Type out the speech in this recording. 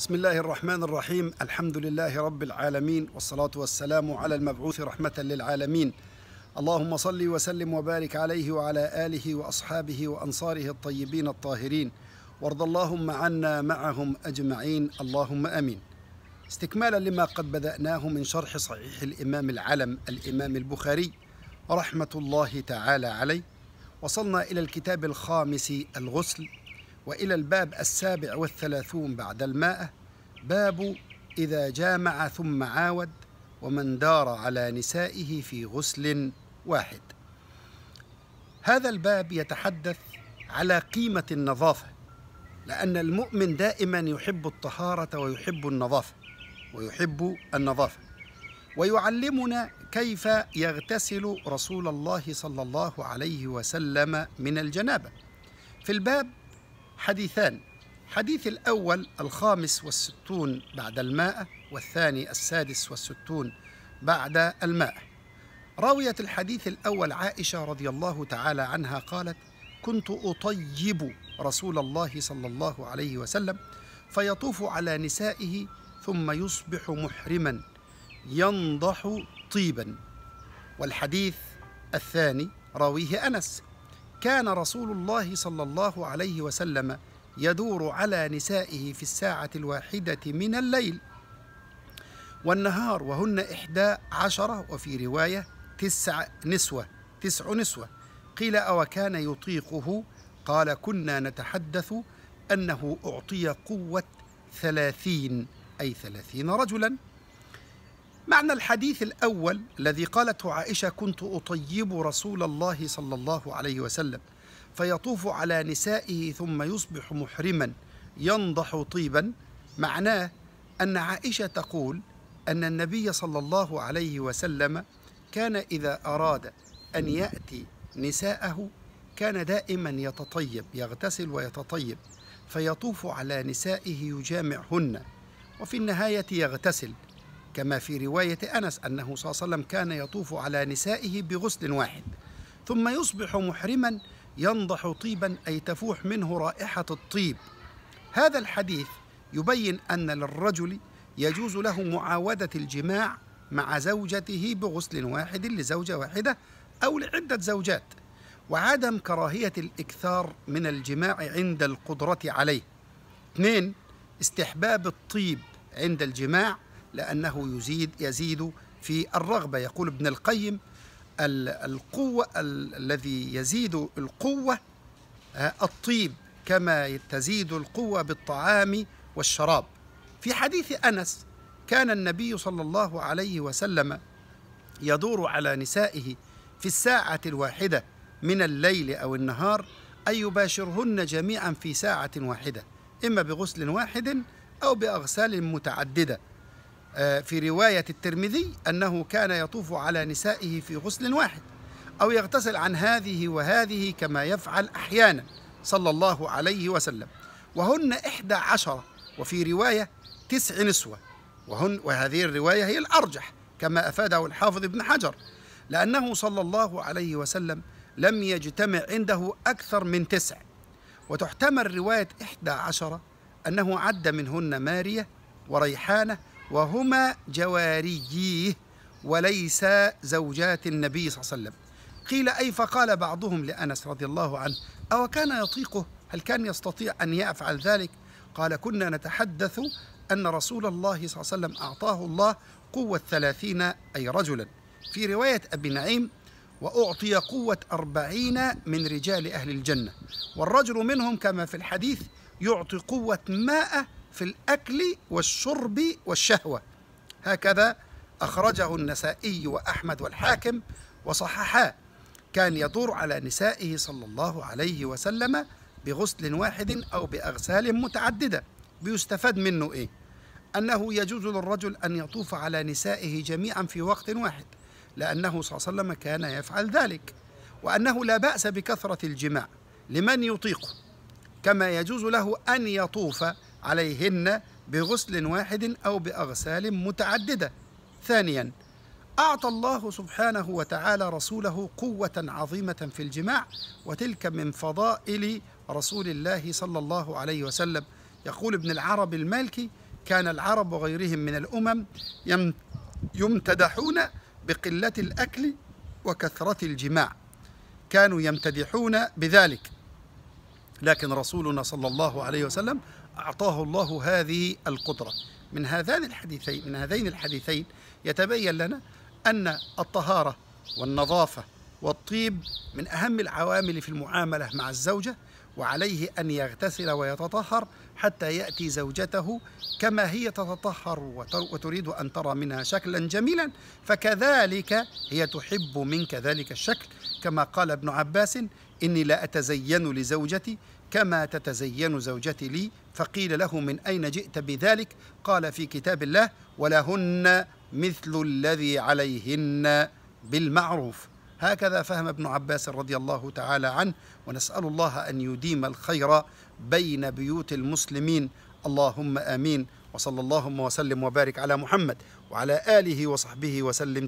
بسم الله الرحمن الرحيم الحمد لله رب العالمين والصلاة والسلام على المبعوث رحمة للعالمين اللهم صل وسلم وبارك عليه وعلى آله وأصحابه وأنصاره الطيبين الطاهرين وارض اللهم عنا معهم أجمعين اللهم أمين استكمالا لما قد بدأناه من شرح صحيح الإمام العلم الإمام البخاري رحمة الله تعالى عليه وصلنا إلى الكتاب الخامس الغسل وإلى الباب السابع والثلاثون بعد المائة باب إذا جامع ثم عاود ومن دار على نسائه في غسل واحد هذا الباب يتحدث على قيمة النظافة لأن المؤمن دائما يحب الطهارة ويحب النظافة ويحب النظافة ويعلمنا كيف يغتسل رسول الله صلى الله عليه وسلم من الجنابة في الباب حديثان حديث الأول الخامس والستون بعد المائة والثاني السادس والستون بعد المائة راوية الحديث الأول عائشة رضي الله تعالى عنها قالت كنت أطيب رسول الله صلى الله عليه وسلم فيطوف على نسائه ثم يصبح محرما ينضح طيبا والحديث الثاني راويه أنس كان رسول الله صلى الله عليه وسلم يدور على نسائه في الساعة الواحدة من الليل والنهار وهن إحدى عشرة وفي رواية تسع نسوة تسع نسوة قيل أو كان يطيقه قال كنا نتحدث أنه أعطي قوة ثلاثين أي ثلاثين رجلاً معنى الحديث الأول الذي قالته عائشة كنت أطيب رسول الله صلى الله عليه وسلم فيطوف على نسائه ثم يصبح محرما ينضح طيبا معناه أن عائشة تقول أن النبي صلى الله عليه وسلم كان إذا أراد أن يأتي نساءه كان دائما يتطيب يغتسل ويتطيب فيطوف على نسائه يجامعهن وفي النهاية يغتسل كما في رواية أنس أنه صلى الله عليه وسلم كان يطوف على نسائه بغسل واحد ثم يصبح محرما ينضح طيبا أي تفوح منه رائحة الطيب هذا الحديث يبين أن للرجل يجوز له معاودة الجماع مع زوجته بغسل واحد لزوجة واحدة أو لعدة زوجات وعدم كراهية الإكثار من الجماع عند القدرة عليه اثنين استحباب الطيب عند الجماع لأنه يزيد يزيد في الرغبة يقول ابن القيم القوة الذي يزيد القوة آه، الطيب كما تزيد القوة بالطعام والشراب في حديث أنس كان النبي صلى الله عليه وسلم يدور على نسائه في الساعة الواحدة من الليل أو النهار أن يباشرهن جميعا في ساعة واحدة إما بغسل واحد أو بأغسال متعددة آه، في رواية الترمذي أنه كان يطوف على نسائه في غسل واحد أو يغتسل عن هذه وهذه كما يفعل أحيانا صلى الله عليه وسلم وهن إحدى عشرة وفي رواية تسع نسوة وهن وهذه الرواية هي الأرجح كما أفاده الحافظ ابن حجر لأنه صلى الله عليه وسلم لم يجتمع عنده أكثر من تسع وتحتمل رواية إحدى عشرة أنه عد منهن مارية وريحانة وهما جواريه وليس زوجات النبي صلى الله عليه وسلم قيل أي فقال بعضهم لأنس رضي الله عنه أو كان يطيقه هل كان يستطيع أن يفعل ذلك قال كنا نتحدث أن رسول الله صلى الله عليه وسلم أعطاه الله قوة ثلاثين أي رجلا في رواية أبي نعيم وأعطي قوة أربعين من رجال أهل الجنة والرجل منهم كما في الحديث يعطي قوة مائة في الأكل والشرب والشهوة هكذا أخرجه النسائي وأحمد والحاكم وصححاه كان يدور على نسائه صلى الله عليه وسلم بغسل واحد أو بأغسال متعددة بيستفاد منه إيه؟ أنه يجوز للرجل أن يطوف على نسائه جميعا في وقت واحد لأنه صلى الله عليه وسلم كان يفعل ذلك وأنه لا بأس بكثرة الجماع لمن يطيقه كما يجوز له أن يطوف عليهن بغسل واحد أو بأغسال متعددة ثانيا أعطى الله سبحانه وتعالى رسوله قوة عظيمة في الجماع وتلك من فضائل رسول الله صلى الله عليه وسلم يقول ابن العرب المالكي كان العرب وغيرهم من الأمم يمتدحون بقلة الأكل وكثرة الجماع كانوا يمتدحون بذلك لكن رسولنا صلى الله عليه وسلم أعطاه الله هذه القدرة من هذان الحديثين من هذين الحديثين يتبين لنا أن الطهارة والنظافة والطيب من أهم العوامل في المعاملة مع الزوجة وعليه أن يغتسل ويتطهر حتى يأتي زوجته كما هي تتطهر وتريد أن ترى منها شكلا جميلا فكذلك هي تحب منك ذلك الشكل كما قال ابن عباس إني لا أتزين لزوجتي كما تتزين زوجتي لي فقيل له من أين جئت بذلك قال في كتاب الله ولهن مثل الذي عليهن بالمعروف هكذا فهم ابن عباس رضي الله تعالى عنه ونسأل الله أن يديم الخير بين بيوت المسلمين اللهم آمين وصلى اللهم وسلم وبارك على محمد وعلى آله وصحبه وسلم